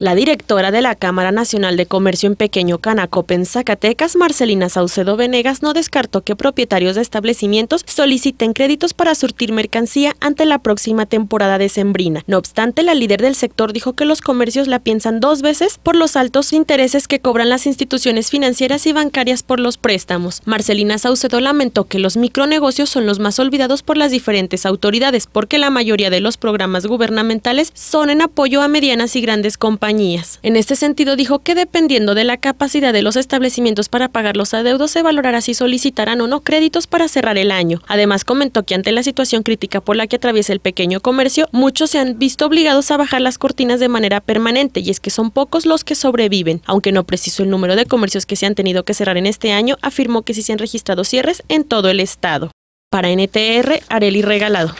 La directora de la Cámara Nacional de Comercio en Pequeño Canaco, en Zacatecas, Marcelina Saucedo Venegas, no descartó que propietarios de establecimientos soliciten créditos para surtir mercancía ante la próxima temporada de sembrina No obstante, la líder del sector dijo que los comercios la piensan dos veces por los altos intereses que cobran las instituciones financieras y bancarias por los préstamos. Marcelina Saucedo lamentó que los micronegocios son los más olvidados por las diferentes autoridades porque la mayoría de los programas gubernamentales son en apoyo a medianas y grandes compañías en este sentido, dijo que dependiendo de la capacidad de los establecimientos para pagar los adeudos, se valorará si solicitarán o no créditos para cerrar el año. Además, comentó que ante la situación crítica por la que atraviesa el pequeño comercio, muchos se han visto obligados a bajar las cortinas de manera permanente y es que son pocos los que sobreviven. Aunque no precisó el número de comercios que se han tenido que cerrar en este año, afirmó que sí se han registrado cierres en todo el estado. Para NTR, Areli Regalado.